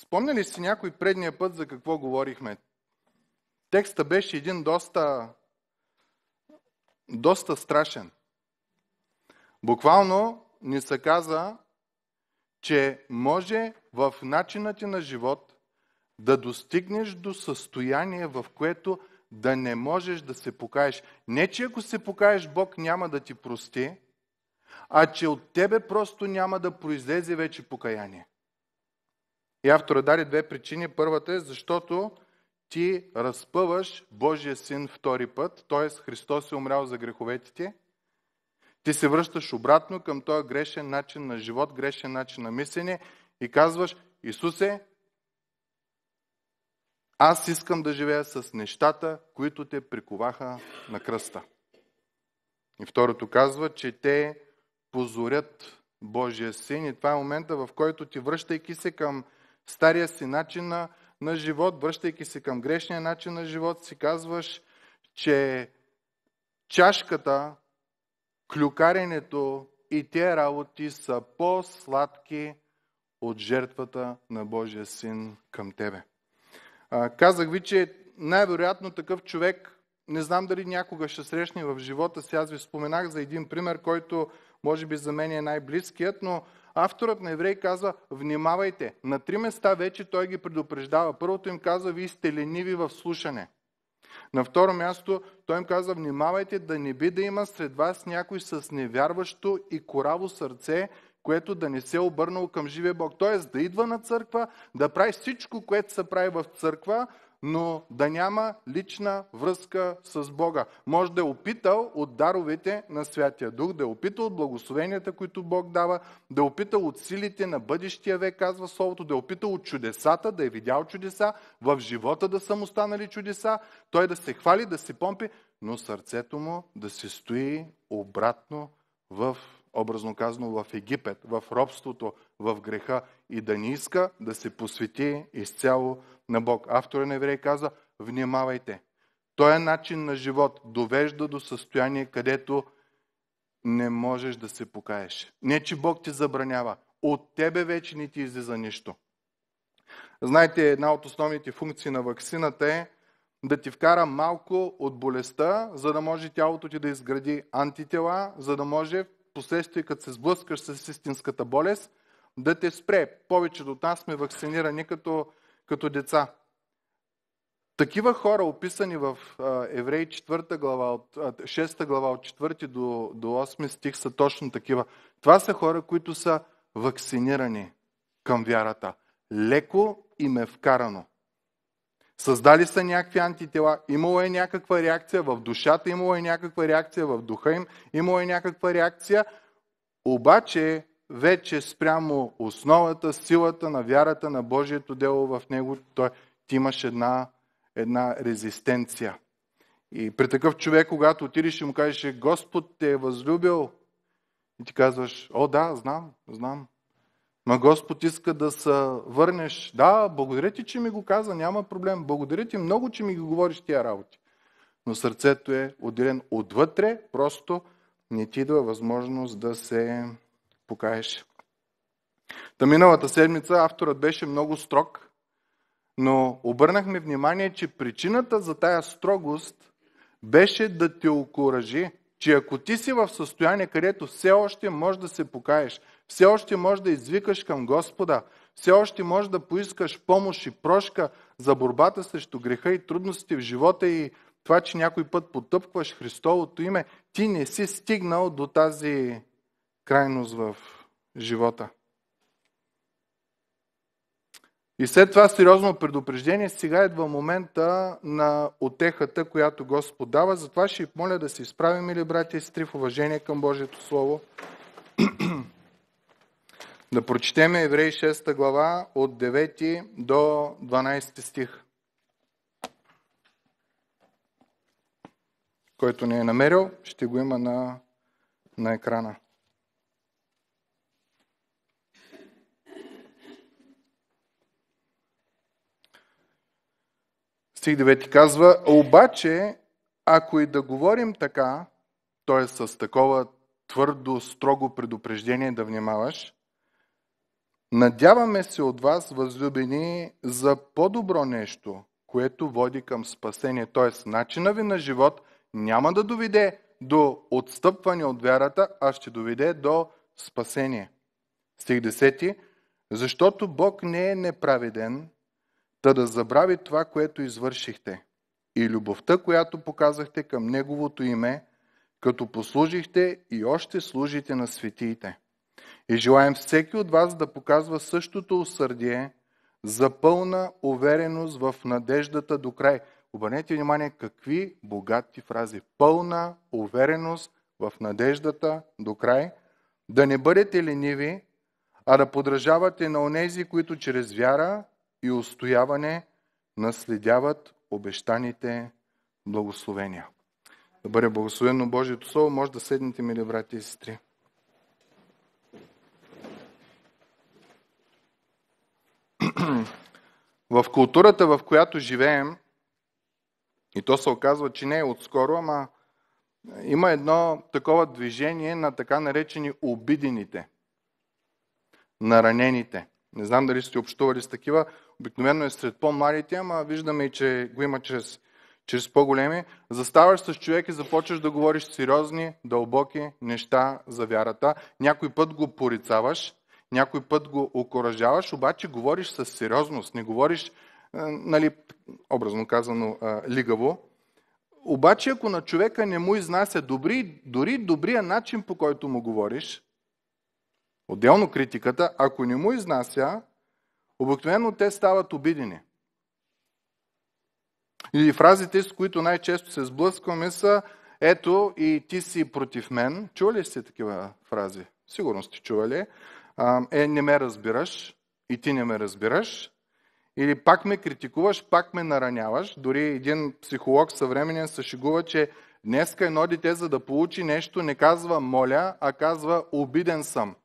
Спомня ли си някой предния път за какво говорихме? Текста беше един доста, доста страшен. Буквално ни се каза, че може в начина ти на живот да достигнеш до състояние, в което да не можеш да се покаеш. Не, че ако се покаеш, Бог няма да ти прости, а че от тебе просто няма да произлезе вече покаяние. И автора дали две причини. Първата е, защото ти разпъваш Божия син втори път, т.е. Христос е умрял за греховете ти. Ти се връщаш обратно към този грешен начин на живот, грешен начин на мислене и казваш, Исусе, аз искам да живея с нещата, които те приковаха на кръста. И второто казва, че те позорят Божия син и това е момента, в който ти връщайки се към стария си начин на, на живот, връщайки се към грешния начин на живот, си казваш, че чашката, клюкаренето и те работи са по-сладки от жертвата на Божия Син към тебе. А, казах ви, че най-вероятно такъв човек, не знам дали някога ще срещне в живота си, аз ви споменах за един пример, който може би за мен е най-близкият, но авторът на Еврей казва, внимавайте. На три места вече той ги предупреждава. Първото им казва, вие сте лениви в слушане. На второ място той им казва, внимавайте да не би да има сред вас някой с невярващо и кораво сърце, което да не се е обърнало към живия Бог. Тоест да идва на църква, да прави всичко, което се прави в църква, но да няма лична връзка с Бога. Може да е опитал от даровете на Святия Дух, да е опитал от благословенията, които Бог дава, да е опитал от силите на бъдещия век, казва Словото, да е опитал от чудесата, да е видял чудеса, в живота да са му станали чудеса, той да се хвали, да се помпи, но сърцето му да се стои обратно в образно казано, в Египет, в робството, в греха и да не иска да се посвети изцяло на Бог. Автора на Еврей казва, внимавайте. е начин на живот довежда до състояние, където не можеш да се покаеш. Не, че Бог ти забранява. От тебе вече не ти излиза нищо. Знаете, една от основните функции на вакцината е да ти вкара малко от болестта, за да може тялото ти да изгради антитела, за да може в последствие, като се сблъскаш с истинската болест, да те спре. Повечето от нас сме вакцинирани като като деца. Такива хора, описани в Евреи 4 глава, от, 6 глава от 4 до, до 8 стих, са точно такива. Това са хора, които са вакцинирани към вярата. Леко им е вкарано. Създали са някакви антитела, имало е някаква реакция в душата, имало е някаква реакция в духа им, имало е някаква реакция, обаче вече спрямо основата, силата на вярата на Божието дело в него, той, ти имаш една, една резистенция. И при такъв човек, когато отидеш и му кажеш, Господ те е възлюбил, и ти казваш, о да, знам, знам. Ма Господ иска да се върнеш. Да, благодаря ти, че ми го каза, няма проблем. Благодаря ти много, че ми ги говориш тия работи. Но сърцето е отделен отвътре, просто не ти идва възможност да се покаеш. Та миналата седмица авторът беше много строг, но обърнахме внимание, че причината за тая строгост беше да те окоръжи, че ако ти си в състояние, където все още можеш да се покаеш, все още можеш да извикаш към Господа, все още можеш да поискаш помощ и прошка за борбата срещу греха и трудностите в живота и това, че някой път потъпкваш Христовото име, ти не си стигнал до тази крайност в живота. И след това сериозно предупреждение, сега идва момента на отехата, която Господ дава. Затова ще моля да се изправим, мили брати и сестри, в уважение към Божието Слово. да прочетем Еврей 6 глава от 9 до 12 стих. Който не е намерил, ще го има на, на екрана. Стих 9 казва, обаче, ако и да говорим така, т.е. с такова твърдо, строго предупреждение да внимаваш, надяваме се от вас, възлюбени, за по-добро нещо, което води към спасение. Т.е. начина ви на живот няма да доведе до отстъпване от вярата, а ще доведе до спасение. Стих 10. Защото Бог не е неправеден, та да забрави това, което извършихте и любовта, която показахте към Неговото име, като послужихте и още служите на светиите. И желаем всеки от вас да показва същото усърдие за пълна увереност в надеждата до край. Обърнете внимание какви богати фрази. Пълна увереност в надеждата до край. Да не бъдете лениви, а да подражавате на онези, които чрез вяра и устояване наследяват обещаните благословения. Да бъде благословено Божието Слово, може да седнете, мили брати и сестри. В културата, в която живеем, и то се оказва, че не е отскоро, ама има едно такова движение на така наречени обидените, наранените – не знам дали сте общували с такива. Обикновено е сред по-младите, ама виждаме и, че го има чрез, чрез по-големи. Заставаш с човек и започваш да говориш сериозни, дълбоки неща за вярата. Някой път го порицаваш, някой път го окоръжаваш, обаче говориш с сериозност. Не говориш, е, нали, образно казано, е, лигаво. Обаче, ако на човека не му изнася добри, дори добрия начин, по който му говориш, Отделно критиката, ако не му изнася, обикновено те стават обидени. И фразите, с които най-често се сблъскваме са ето и ти си против мен. Чували сте такива фрази? Сигурно сте чували. Е, не ме разбираш и ти не ме разбираш. Или пак ме критикуваш, пак ме нараняваш. Дори един психолог съвременен се че днеска едно дете, за да получи нещо, не казва моля, а казва обиден съм.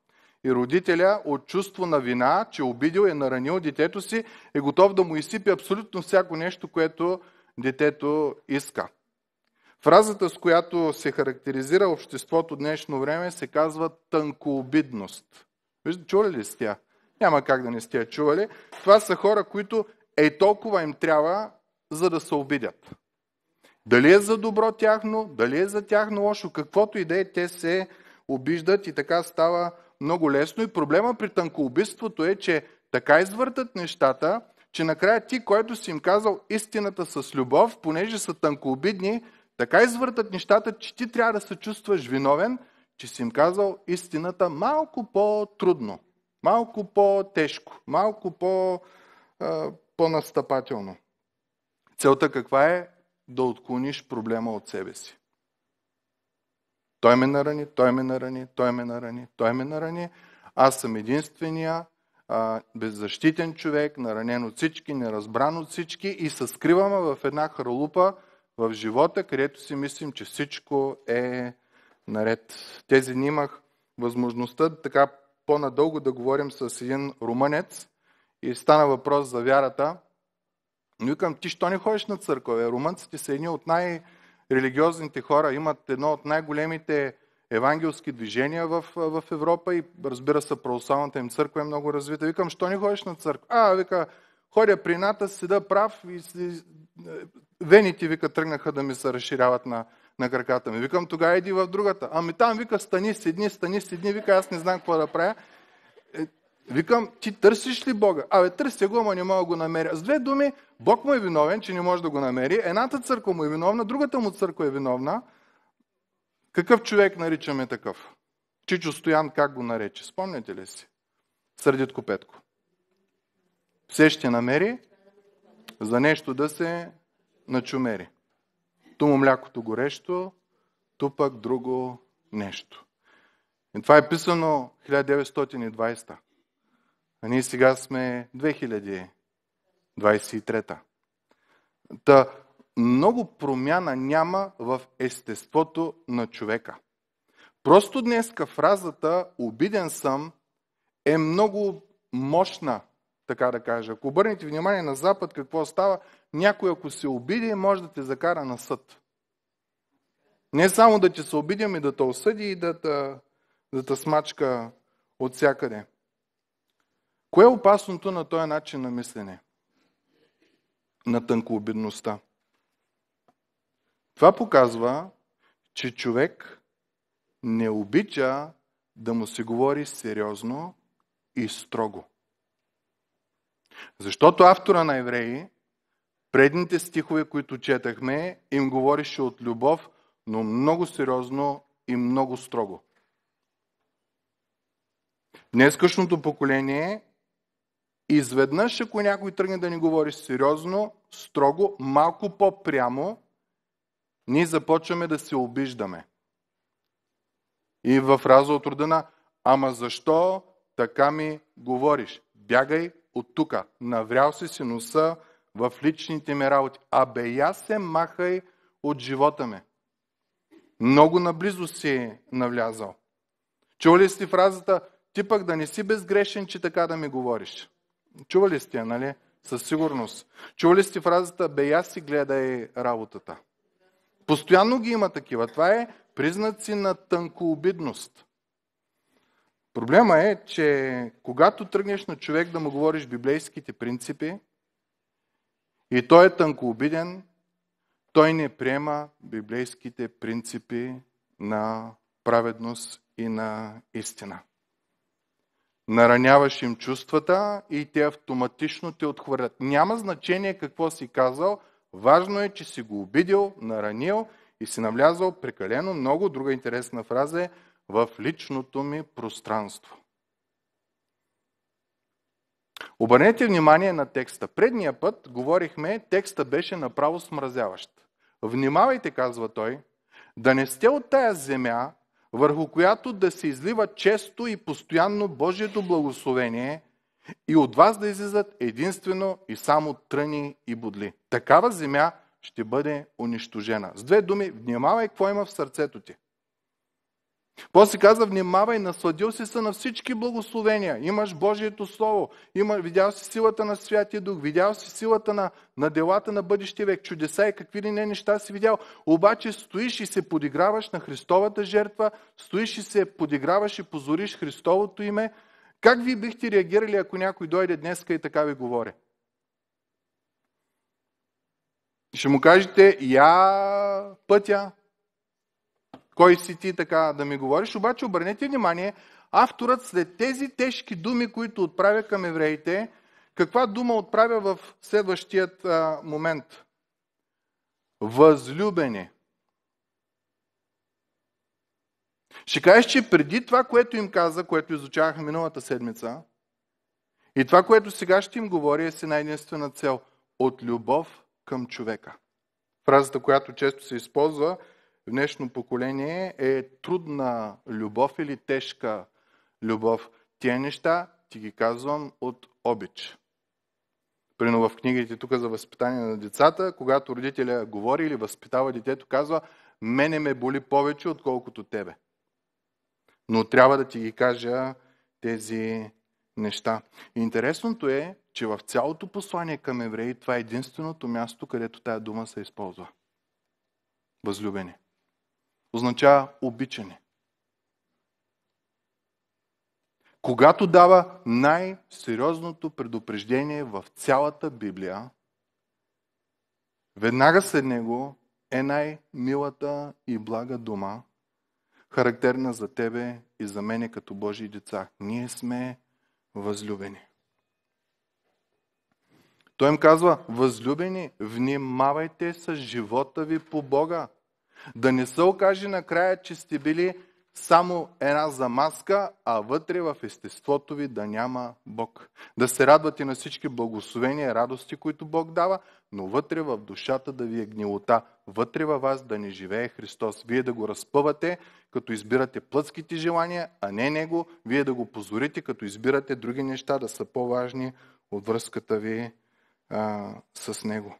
И родителя от чувство на вина, че обидил е наранил детето си, е готов да му изсипи абсолютно всяко нещо, което детето иска. Фразата, с която се характеризира обществото днешно време, се казва тънкообидност. Виждате, чували ли сте тя? Няма как да не сте чували. Това са хора, които е толкова им трябва, за да се обидят. Дали е за добро тяхно, дали е за тяхно лошо, каквото и да е, те се обиждат и така става много лесно и проблема при тънкоубийството е, че така извъртат нещата, че накрая ти, който си им казал истината с любов, понеже са тънкообидни, така извъртат нещата, че ти трябва да се чувстваш виновен, че си им казал истината малко по-трудно, малко по-тежко, малко по, по-настъпателно. Целта каква е? Да отклониш проблема от себе си. Той ме нарани, той ме нарани, той ме нарани, той ме нарани. Аз съм единствения а, беззащитен човек, наранен от всички, неразбран от всички и се скриваме в една хралупа в живота, където си мислим, че всичко е наред. Тези дни имах възможността така по-надълго да говорим с един румънец и стана въпрос за вярата. Но викам, ти що не ходиш на църква? Румънците са едни от най- религиозните хора имат едно от най-големите евангелски движения в, в Европа и разбира се, православната им църква е много развита. Викам, що не ходиш на църква? А, вика, ходя при ната, седа прав и е, вените, вика, тръгнаха да ми се разширяват на, на краката ми. Викам, тогава иди в другата. Ами там, вика, стани, седни, стани, седни, вика, аз не знам какво да правя. Е, викам, ти търсиш ли Бога? Абе, търся го, ама не мога го намеря. С две думи, Бог му е виновен, че не може да го намери. Едната църква му е виновна, другата му църква е виновна. Какъв човек наричаме такъв? Чичо Стоян как го нарече? Спомняте ли си? Сърдит Копетко. Все ще намери за нещо да се начумери. Ту му млякото горещо, ту пък друго нещо. И това е писано 1920. А ние сега сме 2000 23. Та много промяна няма в естеството на човека. Просто днеска фразата обиден съм е много мощна, така да кажа. Ако обърнете внимание на Запад, какво става? Някой, ако се обиди, може да те закара на съд. Не само да ти се обиди, ами да те осъди и да те, да те смачка от всякъде. Кое е опасното на този начин на мислене? на тънкообидността. Това показва, че човек не обича да му се говори сериозно и строго. Защото автора на евреи, предните стихове, които четахме, им говорише от любов, но много сериозно и много строго. Днескашното поколение Изведнъж, ако някой тръгне да ни говори сериозно, строго, малко по-прямо, ние започваме да се обиждаме. И в фраза от родена Ама защо така ми говориш? Бягай от тук. Наврял си си носа в личните ми работи. Абе, я се махай от живота ми. Много наблизо си навлязал. Чували сте фразата, ти пък да не си безгрешен, че така да ми говориш. Чували сте, нали? Със сигурност. Чували сте фразата, бе, я си гледай работата. Постоянно ги има такива. Това е признаци на тънкообидност. Проблема е, че когато тръгнеш на човек да му говориш библейските принципи и той е тънкообиден, той не приема библейските принципи на праведност и на истина нараняваш им чувствата и те автоматично те отхвърлят. Няма значение какво си казал, важно е, че си го обидил, наранил и си навлязал прекалено много, друга интересна фраза е, в личното ми пространство. Обърнете внимание на текста. Предния път говорихме, текста беше направо смразяващ. Внимавайте, казва той, да не сте от тая земя, върху която да се излива често и постоянно Божието благословение и от вас да излизат единствено и само тръни и бодли. Такава земя ще бъде унищожена. С две думи, внимавай какво има в сърцето ти. После каза, внимавай, насладил си се на всички благословения. Имаш Божието Слово, има, видял си силата на Святия Дух, видял си силата на, на делата на бъдещия век, чудеса и какви ли не неща си видял. Обаче стоиш и се подиграваш на Христовата жертва, стоиш и се подиграваш и позориш Христовото име. Как ви бихте реагирали, ако някой дойде днеска и така ви говори? Ще му кажете, я пътя, кой си ти така да ми говориш. Обаче обърнете внимание, авторът след тези тежки думи, които отправя към евреите, каква дума отправя в следващият а, момент? Възлюбени. Ще кажеш, че преди това, което им каза, което изучаваха миналата седмица, и това, което сега ще им говори, е си най единствена цел – от любов към човека. Фразата, която често се използва – в днешно поколение е трудна любов или тежка любов. Тия неща ти ги казвам от обич. Прино в книгите тук за възпитание на децата, когато родителя говори или възпитава детето, казва, мене ме боли повече, отколкото тебе. Но трябва да ти ги кажа тези неща. Интересното е, че в цялото послание към евреи това е единственото място, където тая дума се използва. Възлюбени означава обичане. Когато дава най-сериозното предупреждение в цялата Библия, веднага след него е най-милата и блага дума, характерна за тебе и за мене като Божии деца. Ние сме възлюбени. Той им казва, възлюбени, внимавайте с живота ви по Бога, да не се окаже накрая, че сте били само една замазка, а вътре в естеството ви да няма Бог. Да се радвате на всички благословения, радости, които Бог дава, но вътре в душата да ви е гнилота, вътре във вас да не живее Христос. Вие да го разпъвате, като избирате плътските желания, а не Него, вие да го позорите, като избирате други неща да са по-важни от връзката ви а, с Него.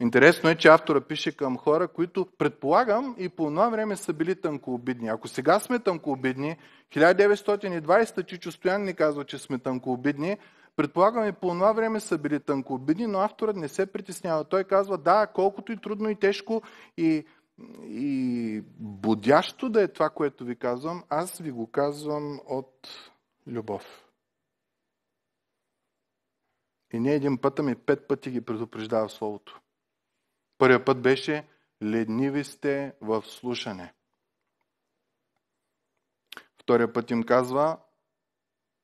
Интересно е, че автора пише към хора, които предполагам и по едно време са били тънкообидни. Ако сега сме тънкообидни, 1920 Чичо Стоян ни казва, че сме тънкообидни, предполагам и по едно време са били тънкообидни, но авторът не се притеснява. Той казва, да, колкото и трудно и тежко и, и будящо да е това, което ви казвам, аз ви го казвам от любов. И не един път, ами пет пъти ги предупреждава Словото. Първият път беше ледниви сте в слушане. Втория път им казва,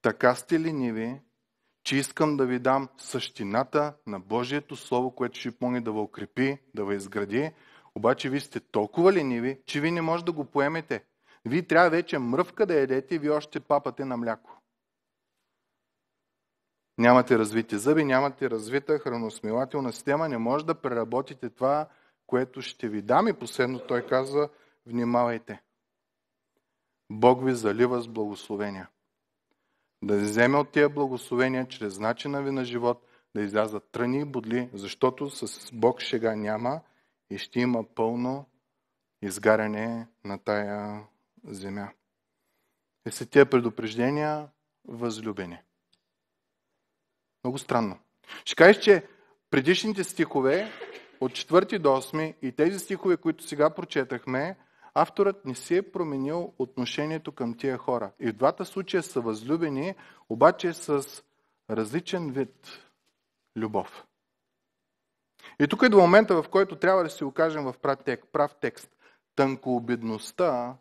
така сте лениви, че искам да ви дам същината на Божието Слово, което ще помогне да ви укрепи, да ви изгради, обаче вие сте толкова лениви, че ви не може да го поемете. Вие трябва вече мръвка да ядете и вие още папате на мляко. Нямате развити зъби, нямате развита храносмилателна система, не може да преработите това, което ще ви дам. И последно той казва, внимавайте. Бог ви залива с благословения. Да вземе от тия благословения чрез начина ви на живот, да излязат тръни и бодли, защото с Бог шега няма и ще има пълно изгаряне на тая земя. И е, след тия предупреждения, възлюбени – много странно. Ще кажеш, че предишните стихове от 4 до 8 и тези стихове, които сега прочетахме, авторът не си е променил отношението към тия хора. И в двата случая са възлюбени, обаче с различен вид любов. И тук е до момента, в който трябва да си окажем в прав текст. Тънкообидността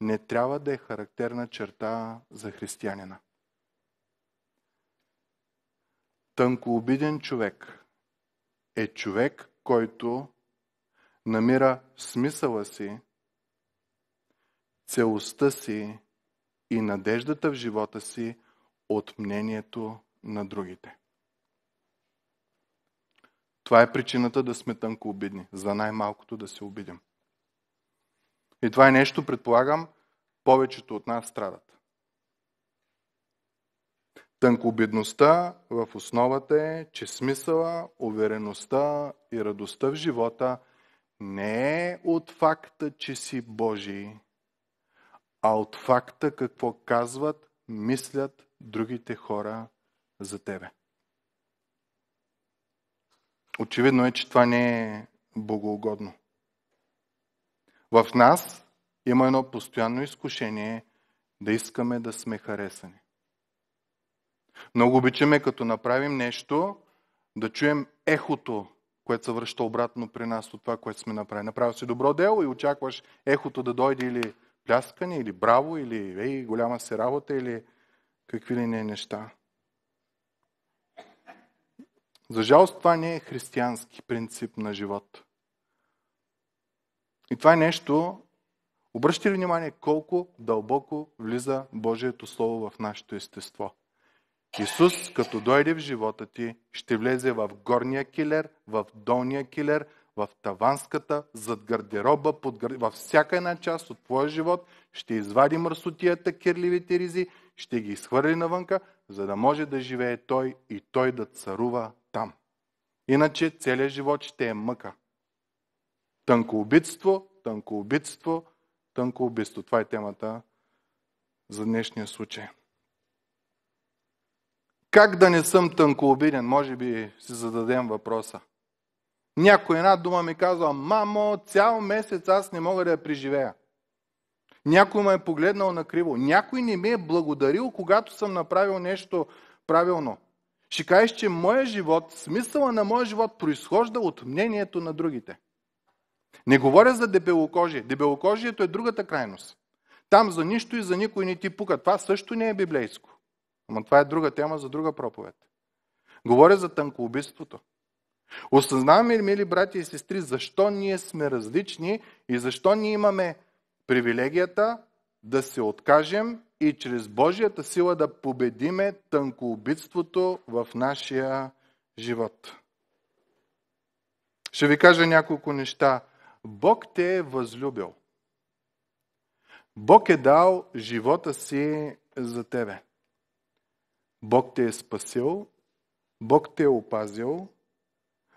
не трябва да е характерна черта за християнина. Тънкообиден човек е човек, който намира смисъла си, целостта си и надеждата в живота си от мнението на другите. Това е причината да сме тънко обидни, за най-малкото да се обидим. И това е нещо, предполагам, повечето от нас страдат. Тънкобедността в основата е, че смисъла, увереността и радостта в живота не е от факта, че си Божий, а от факта какво казват, мислят другите хора за тебе. Очевидно е, че това не е богоугодно. В нас има едно постоянно изкушение да искаме да сме харесани. Много обичаме, като направим нещо, да чуем ехото, което се връща обратно при нас от това, което сме направили. Направил си добро дело и очакваш ехото да дойде или пляскане, или браво, или ей, голяма си работа, или какви ли не неща. За жалост това не е християнски принцип на живот. И това е нещо, обръщате ли внимание колко дълбоко влиза Божието Слово в нашето естество – Исус, като дойде в живота ти, ще влезе в горния килер, в долния килер, в таванската, зад гардероба, под гар... във всяка една част от твоя живот, ще извади мърсотията, кирливите ризи, ще ги изхвърли навънка, за да може да живее той и той да царува там. Иначе целият живот ще е мъка. Тънкоубитство, тънкоубитство, тънкоубитство. Това е темата за днешния случай. Как да не съм тънкообиден? Може би си зададем въпроса. Някой една дума ми казва, мамо, цял месец аз не мога да я преживея. Някой ме е погледнал на криво, Някой не ми е благодарил, когато съм направил нещо правилно. Ще кажеш, че моя живот, смисъла на моя живот, произхожда от мнението на другите. Не говоря за дебелокожие. Дебелокожието е другата крайност. Там за нищо и за никой не ти пука. Това също не е библейско. Ама това е друга тема за друга проповед. Говоря за тънкоубийството. Осъзнаваме ли, мили брати и сестри, защо ние сме различни и защо ние имаме привилегията да се откажем и чрез Божията сила да победиме тънкоубитството в нашия живот. Ще ви кажа няколко неща. Бог те е възлюбил. Бог е дал живота си за тебе. Бог те е спасил, Бог те е опазил,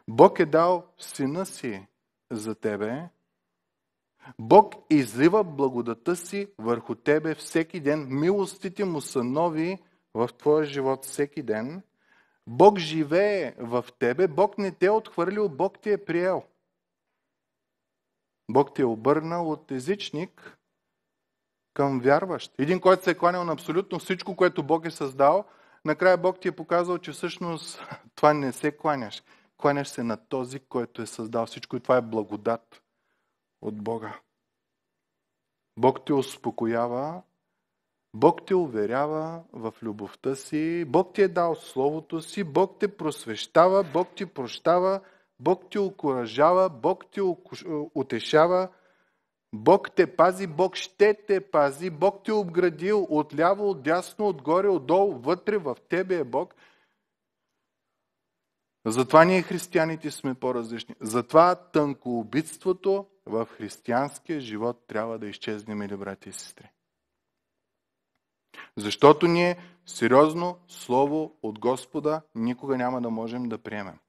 Бог е дал сина си за тебе, Бог излива благодата си върху тебе всеки ден. Милостите му са нови в твоя живот всеки ден. Бог живее в тебе. Бог не те е отхвърлил, Бог те е приел. Бог те е обърнал от езичник към вярващ. Един, който се е кланял на абсолютно всичко, което Бог е създал – накрая Бог ти е показал, че всъщност това не се кланяш. Кланяш се на този, който е създал всичко и това е благодат от Бога. Бог те успокоява, Бог те уверява в любовта си, Бог ти е дал Словото си, Бог те просвещава, Бог ти прощава, Бог ти окоръжава, Бог ти утешава, Бог те пази, Бог ще те пази, Бог те обградил отляво, отдясно, отгоре, отдолу, вътре в тебе е Бог. Затова ние християните сме по-различни. Затова тънкоубитството в християнския живот трябва да изчезне, мили брати и сестри. Защото ние сериозно слово от Господа никога няма да можем да приемем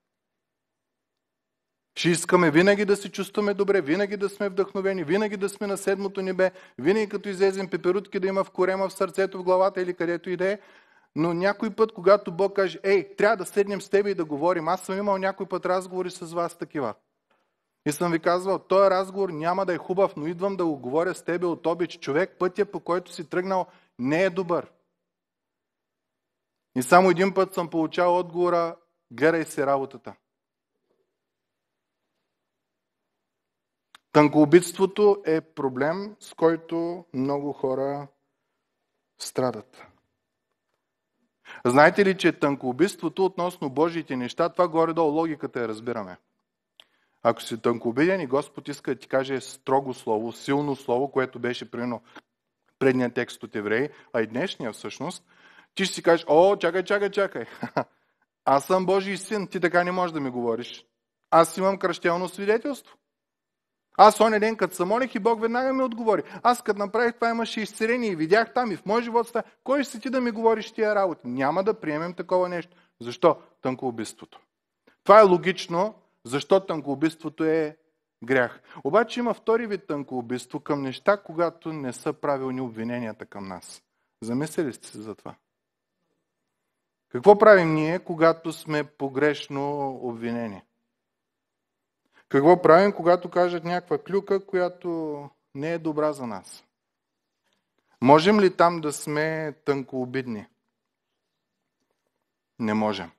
че искаме винаги да се чувстваме добре, винаги да сме вдъхновени, винаги да сме на седмото небе, винаги като излезем пеперутки да има в корема, в сърцето, в главата или където и да е. Но някой път, когато Бог каже, ей, трябва да седнем с теб и да говорим, аз съм имал някой път разговори с вас такива. И съм ви казвал, този разговор няма да е хубав, но идвам да го говоря с тебе от обич. Човек, пътя по който си тръгнал, не е добър. И само един път съм получавал отговора, гледай си работата. Тънкоубитството е проблем, с който много хора страдат. Знаете ли, че танкоубитството относно Божиите неща, това горе-долу логиката е, разбираме. Ако си тънкообиден и Господ иска да ти каже строго слово, силно слово, което беше примерно предният текст от евреи, а и днешния всъщност, ти ще си кажеш, о, чакай, чакай, чакай. Аз съм Божий син, ти така не можеш да ми говориш. Аз имам кръщелно свидетелство. Аз оня ден, като се молих и Бог веднага ми отговори. Аз като направих това имаше изцеление и видях там и в моя живот става. Кой ще си ти да ми говориш тия работи? Няма да приемем такова нещо. Защо? Тънкоубийството. Това е логично, защо тънкоубийството е грях. Обаче има втори вид тънкоубийство към неща, когато не са правилни обвиненията към нас. Замислили сте се за това? Какво правим ние, когато сме погрешно обвинени? Какво правим, когато кажат някаква клюка, която не е добра за нас? Можем ли там да сме тънкообидни? Не можем.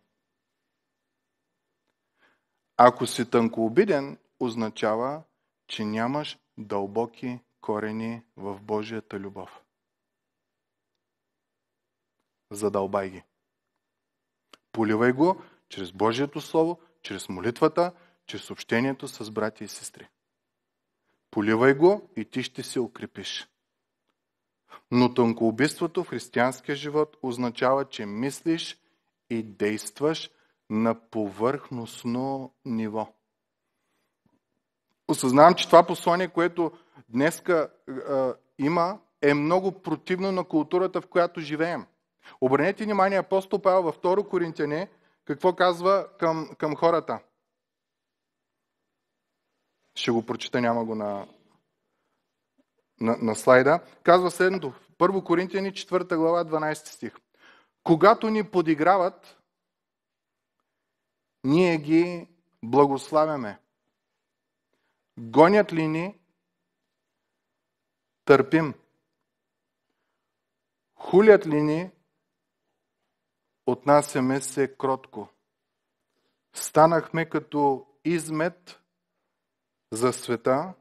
Ако си тънкообиден, означава, че нямаш дълбоки корени в Божията любов. Задълбай ги. Поливай го чрез Божието Слово, чрез молитвата, чрез общението с братя и сестри. Поливай го и ти ще се укрепиш. Но тънкоубийството в християнския живот означава, че мислиш и действаш на повърхностно ниво. Осъзнавам, че това послание, което днеска е, има, е много противно на културата, в която живеем. Обърнете внимание, апостол Павел във 2 Коринтяне, какво казва към, към хората – ще го прочита, няма го на, на, на слайда. Казва следното. Първо Коринтияни 4 глава 12 стих. Когато ни подиграват, ние ги благославяме. Гонят ли ни, търпим. Хулят ли ни, отнасяме се кротко. Станахме като измет за света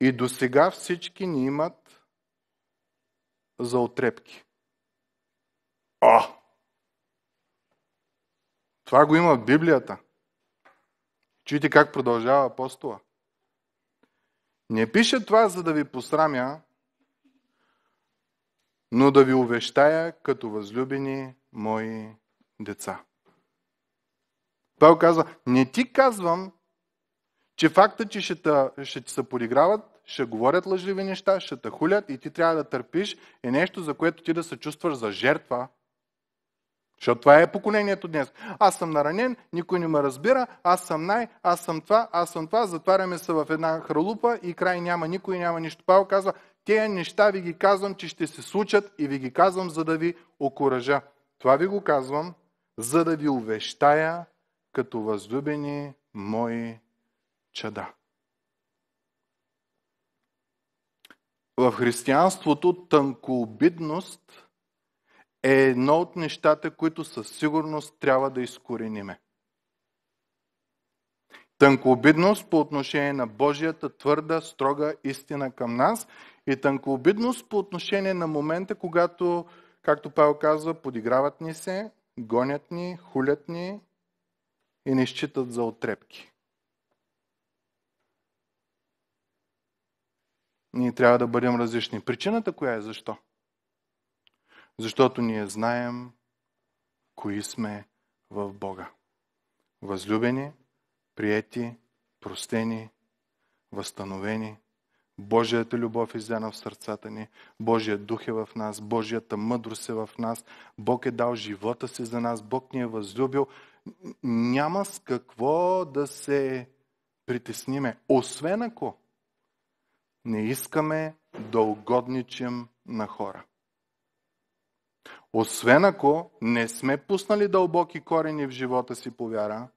и до сега всички ни имат за отрепки. О! Това го има в Библията. Чуйте как продължава апостола. Не пише това, за да ви посрамя, но да ви увещая като възлюбени мои деца. Павел казва, не ти казвам, че факта, че ще, та, ще ти се подиграват, ще говорят лъжливи неща, ще те хулят и ти трябва да търпиш е нещо, за което ти да се чувстваш за жертва. Защото това е поколението днес. Аз съм наранен, никой не ме разбира, аз съм най, аз съм това, аз съм това, затваряме се в една хралупа и край няма никой, няма нищо. Павел казва, тези неща ви ги казвам, че ще се случат и ви ги казвам, за да ви окоръжа. Това ви го казвам, за да ви увещая като възлюбени мои чада. В християнството тънкообидност е едно от нещата, които със сигурност трябва да изкорениме. Тънкообидност по отношение на Божията твърда, строга истина към нас и тънкообидност по отношение на момента, когато, както Павел казва, подиграват ни се, гонят ни, хулят ни и не считат за отрепки. Ние трябва да бъдем различни. Причината коя е защо? Защото ние знаем кои сме в Бога. Възлюбени, приети, простени, възстановени. Божията любов е изляна в сърцата ни, Божия дух е в нас, Божията мъдрост е в нас, Бог е дал живота си за нас, Бог ни е възлюбил. Няма с какво да се притесниме, освен ако не искаме да угодничим на хора. Освен ако не сме пуснали дълбоки корени в живота си по вяра,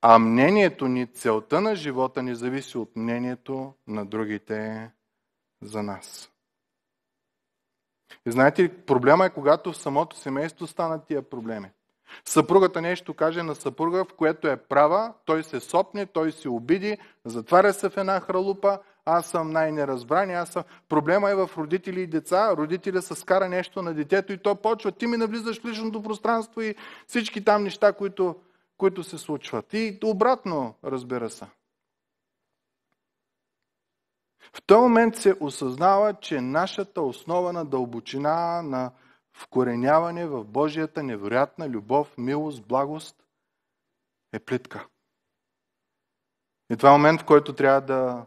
а мнението ни, целта на живота ни зависи от мнението на другите за нас. И знаете, проблема е когато в самото семейство станат тия проблеми. Съпругата нещо каже на съпруга, в което е права, той се сопне, той се обиди, затваря се в една хралупа, аз съм най-неразбран, аз съм... Проблема е в родители и деца. Родителя се скара нещо на детето и то почва. Ти ми навлизаш в личното пространство и всички там неща, които, които се случват. И обратно, разбира се. В този момент се осъзнава, че нашата основа на дълбочина, на, вкореняване в Божията невероятна любов, милост, благост е плитка. И това е момент, в който трябва да,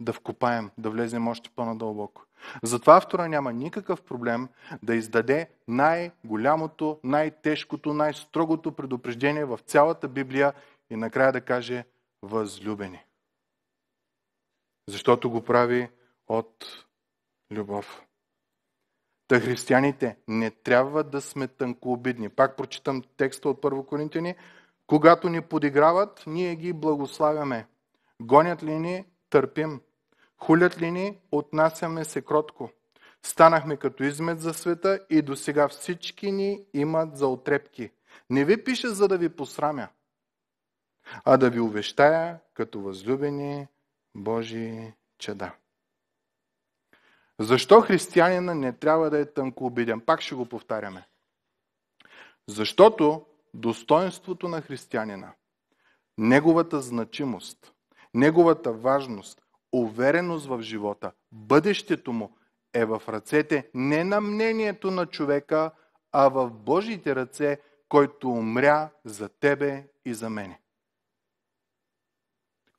да вкопаем, да влезем още по-надълбоко. Затова автора няма никакъв проблем да издаде най-голямото, най-тежкото, най-строгото предупреждение в цялата Библия и накрая да каже възлюбени. Защото го прави от любов. Та християните не трябва да сме тънкообидни. Пак прочитам текста от Първо Коринтини. Когато ни подиграват, ние ги благославяме. Гонят ли ни, търпим. Хулят ли ни, отнасяме се кротко. Станахме като измет за света и до сега всички ни имат за отрепки. Не ви пише, за да ви посрамя, а да ви увещая като възлюбени Божии чеда. Защо християнина не трябва да е тънко обиден? Пак ще го повтаряме. Защото достоинството на християнина, неговата значимост, неговата важност, увереност в живота, бъдещето му е в ръцете не на мнението на човека, а в Божите ръце, който умря за тебе и за мене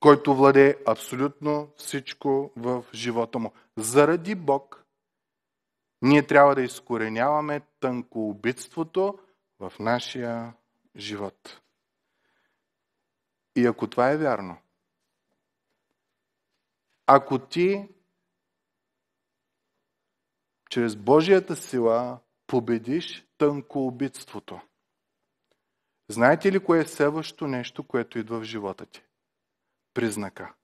който владее абсолютно всичко в живота му. Заради Бог ние трябва да изкореняваме тънкоубитството в нашия живот. И ако това е вярно, ако ти чрез Божията сила победиш тънкоубитството, знаете ли кое е следващото нещо, което идва в живота ти? признака?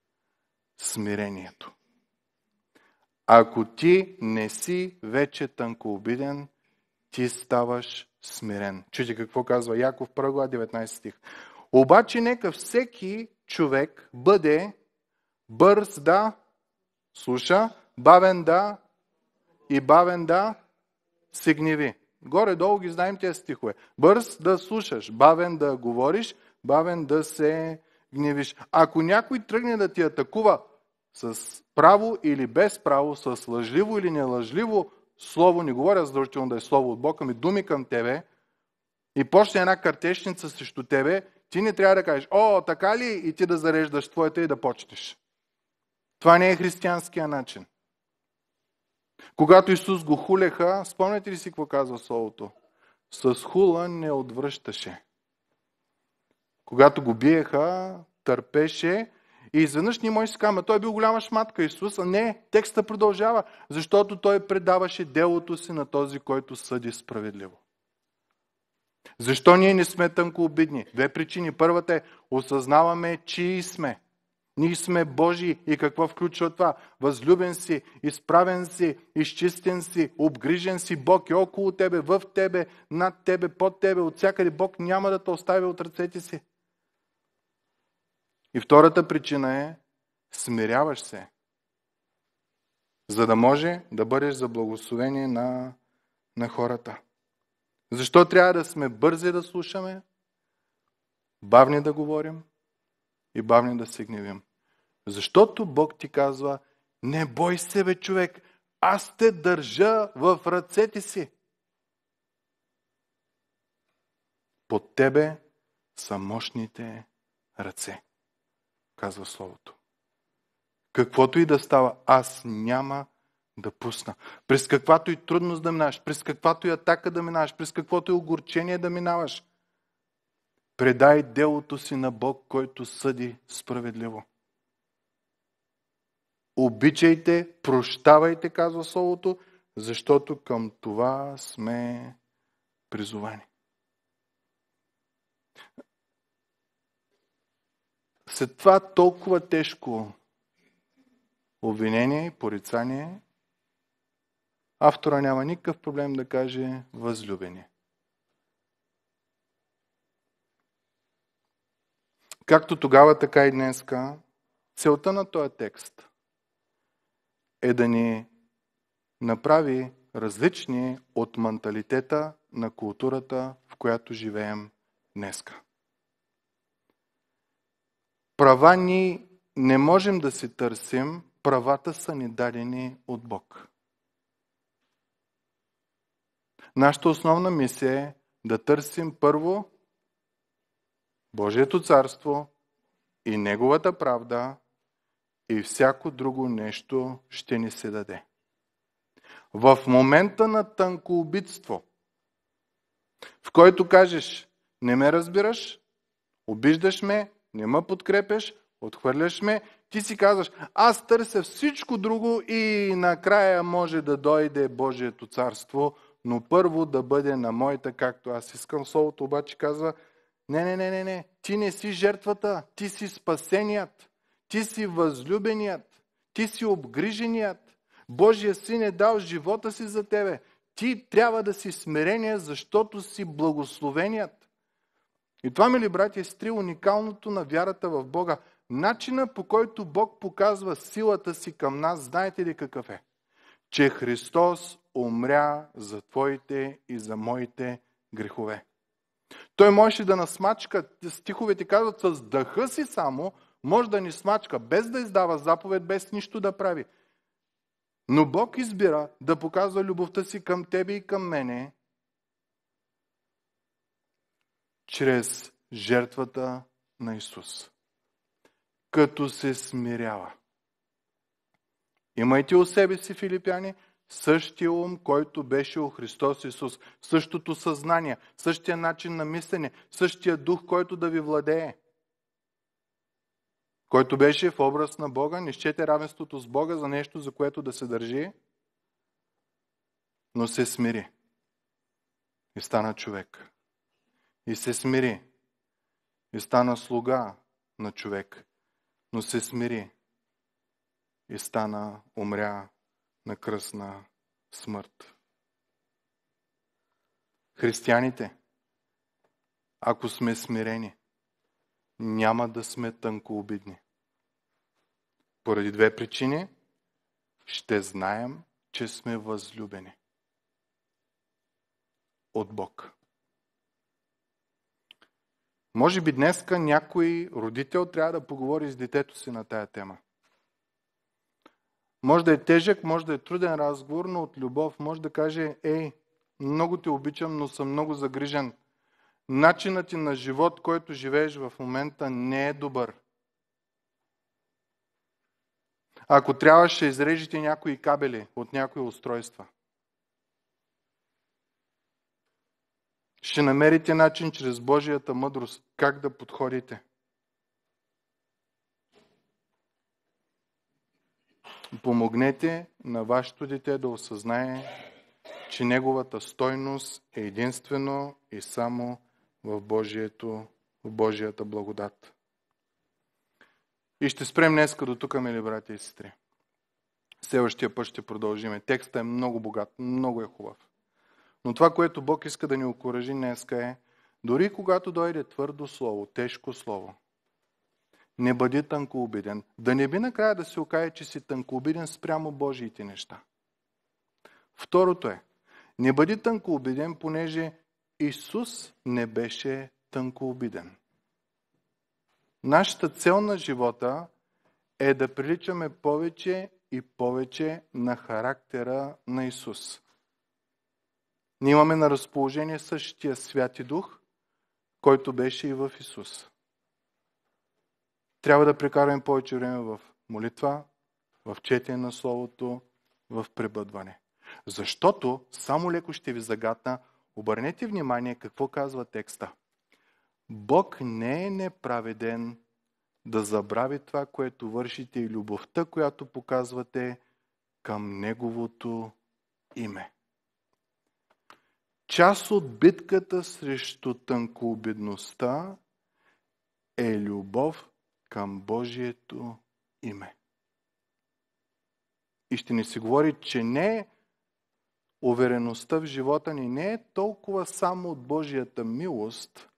Смирението. Ако ти не си вече тънкообиден, ти ставаш смирен. Чуйте какво казва Яков, 1 глава, 19 стих. Обаче нека всеки човек бъде бърз да слуша, бавен да и бавен да се гневи. Горе-долу ги знаем тези стихове. Бърз да слушаш, бавен да говориш, бавен да се гневиш. Ако някой тръгне да ти атакува с право или без право, с лъжливо или нелъжливо слово, не говоря задължително да е слово от Бога, ми думи към тебе и почне една картечница срещу тебе, ти не трябва да кажеш, о, така ли? И ти да зареждаш твоята и да почнеш. Това не е християнския начин. Когато Исус го хулеха, спомняте ли си какво казва Словото? С хула не отвръщаше. Когато го биеха, търпеше и изведнъж ни може да си той е бил голяма шматка Исус, а не, текста продължава, защото той предаваше делото си на този, който съди справедливо. Защо ние не сме тънко обидни? Две причини. Първата е, осъзнаваме, чии сме. Ние сме Божии и какво включва това? Възлюбен си, изправен си, изчистен си, обгрижен си. Бог е около тебе, в тебе, над тебе, под тебе. От всякъде Бог няма да те остави от ръцете си. И втората причина е смиряваш се, за да може да бъдеш за благословение на, на хората. Защо трябва да сме бързи да слушаме, бавни да говорим и бавни да се гневим? Защото Бог ти казва, не бой се, бе, човек, аз те държа в ръцете си. Под тебе са мощните ръце казва Словото. Каквото и да става, аз няма да пусна. През каквато и трудност да минаваш, през каквато и атака да минаваш, през каквото и огорчение да минаваш, предай делото си на Бог, който съди справедливо. Обичайте, прощавайте, казва Словото, защото към това сме призовани. След това толкова тежко обвинение и порицание, автора няма никакъв проблем да каже възлюбени. Както тогава, така и днеска, целта на този текст е да ни направи различни от менталитета на културата, в която живеем днеска права ни не можем да си търсим, правата са ни дадени от Бог. Нашата основна мисия е да търсим първо Божието царство и Неговата правда и всяко друго нещо ще ни се даде. В момента на тънкоубитство, в който кажеш, не ме разбираш, обиждаш ме, не ме подкрепяш, отхвърляш ме, ти си казваш, аз търся всичко друго и накрая може да дойде Божието царство, но първо да бъде на моята, както аз искам. Словото обаче казва, не, не, не, не, не, ти не си жертвата, ти си спасеният, ти си възлюбеният, ти си обгриженият. Божия син е дал живота си за тебе. Ти трябва да си смирение, защото си благословеният. И това, мили брати, е стри уникалното на вярата в Бога. Начина по който Бог показва силата си към нас, знаете ли какъв е? Че Христос умря за твоите и за моите грехове. Той можеше да насмачка, стиховете казват, с дъха си само, може да ни смачка, без да издава заповед, без нищо да прави. Но Бог избира да показва любовта си към тебе и към мене чрез жертвата на Исус. Като се смирява. Имайте у себе си, филипяни, същия ум, който беше у Христос Исус. Същото съзнание, същия начин на мислене, същия дух, който да ви владее. Който беше в образ на Бога, не щете равенството с Бога за нещо, за което да се държи, но се смири и стана човек и се смири. И стана слуга на човек, но се смири. И стана, умря на кръсна смърт. Християните, ако сме смирени, няма да сме тънко обидни. Поради две причини ще знаем, че сме възлюбени от Бог. Може би днеска някой родител трябва да поговори с детето си на тая тема. Може да е тежък, може да е труден разговор, но от любов може да каже, ей, много те обичам, но съм много загрижен. Начинът ти на живот, който живееш в момента, не е добър. Ако трябваше, изрежете някои кабели от някои устройства. ще намерите начин чрез Божията мъдрост как да подходите. Помогнете на вашето дете да осъзнае, че неговата стойност е единствено и само в, Божието, в Божията благодат. И ще спрем днеска до тук, мили братя и сестри. Следващия път ще продължиме. Текстът е много богат, много е хубав. Но това, което Бог иска да ни окоръжи днеска е, дори когато дойде твърдо слово, тежко слово, не бъди тънкообиден. Да не би накрая да се окаже, че си тънкообиден спрямо Божиите неща. Второто е, не бъди тънкообиден, понеже Исус не беше тънкообиден. Нашата цел на живота е да приличаме повече и повече на характера на Исус. Ние имаме на разположение същия Святи Дух, който беше и в Исус. Трябва да прекараме повече време в молитва, в четене на Словото, в пребъдване. Защото, само леко ще ви загадна, обърнете внимание какво казва текста. Бог не е неправеден да забрави това, което вършите и любовта, която показвате към Неговото име. Част от битката срещу тънкообидността е любов към Божието име. И ще ни се говори, че не увереността в живота ни не е толкова само от Божията милост,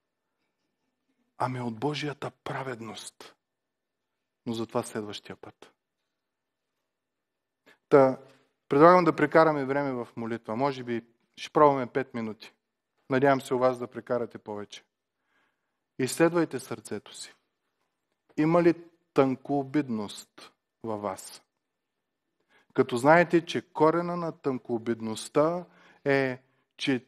ами от Божията праведност. Но за това следващия път. Та, предлагам да прекараме време в молитва. Може би ще пробваме 5 минути. Надявам се у вас да прекарате повече. Изследвайте сърцето си. Има ли тънкообидност във вас? Като знаете, че корена на тънкообидността е, че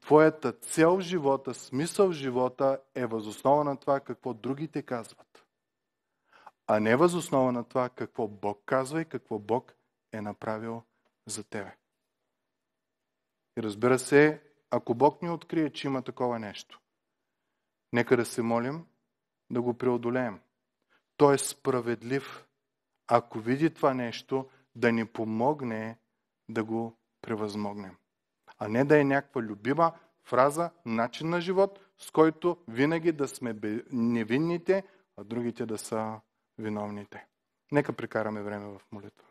твоята цел в живота, смисъл в живота е възоснова на това какво другите казват. А не възоснова на това какво Бог казва и какво Бог е направил за тебе разбира се, ако Бог ни открие, че има такова нещо, нека да се молим да го преодолеем. Той е справедлив. Ако види това нещо, да ни помогне да го превъзмогнем. А не да е някаква любима фраза, начин на живот, с който винаги да сме невинните, а другите да са виновните. Нека прекараме време в молитва.